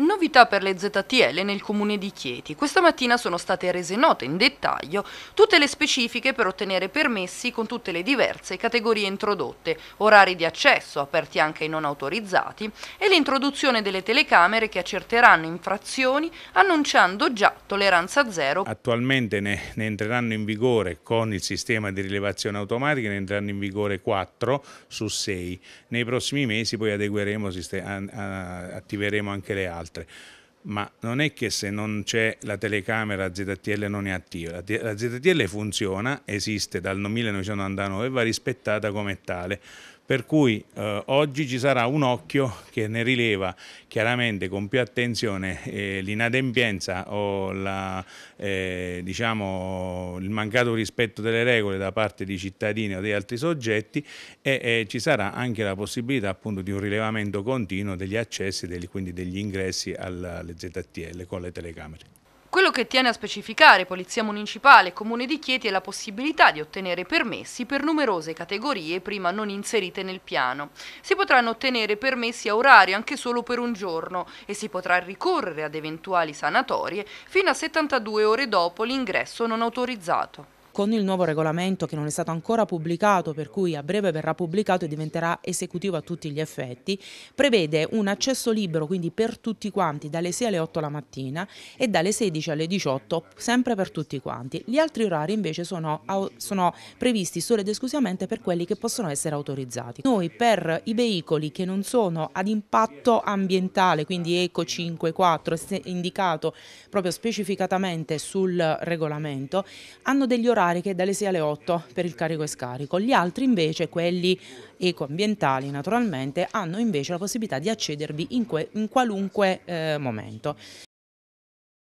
Novità per le ZTL nel comune di Chieti. Questa mattina sono state rese note in dettaglio tutte le specifiche per ottenere permessi con tutte le diverse categorie introdotte, orari di accesso aperti anche ai non autorizzati e l'introduzione delle telecamere che accerteranno infrazioni annunciando già tolleranza zero. Attualmente ne, ne entreranno in vigore con il sistema di rilevazione automatica, ne entreranno in vigore 4 su 6. Nei prossimi mesi poi adegueremo, attiveremo anche le altre altre. Ma non è che se non c'è la telecamera ZTL non è attiva. La ZTL funziona, esiste dal 1999 e va rispettata come tale. Per cui eh, oggi ci sarà un occhio che ne rileva chiaramente con più attenzione eh, l'inadempienza o la, eh, diciamo, il mancato rispetto delle regole da parte di cittadini o di altri soggetti e ci sarà anche la possibilità appunto di un rilevamento continuo degli accessi e quindi degli ingressi alle ZTL con le telecamere. Quello che tiene a specificare Polizia Municipale e Comune di Chieti è la possibilità di ottenere permessi per numerose categorie prima non inserite nel piano. Si potranno ottenere permessi a orario anche solo per un giorno e si potrà ricorrere ad eventuali sanatorie fino a 72 ore dopo l'ingresso non autorizzato con il nuovo regolamento che non è stato ancora pubblicato, per cui a breve verrà pubblicato e diventerà esecutivo a tutti gli effetti, prevede un accesso libero quindi per tutti quanti dalle 6 alle 8 la mattina e dalle 16 alle 18 sempre per tutti quanti. Gli altri orari invece sono, sono previsti solo ed esclusivamente per quelli che possono essere autorizzati. Noi per i veicoli che non sono ad impatto ambientale, quindi Eco 5, 4, indicato proprio specificatamente sul regolamento, hanno degli orari cariche dalle 6 alle 8 per il carico e scarico. Gli altri invece, quelli ecoambientali naturalmente, hanno invece la possibilità di accedervi in, in qualunque eh, momento.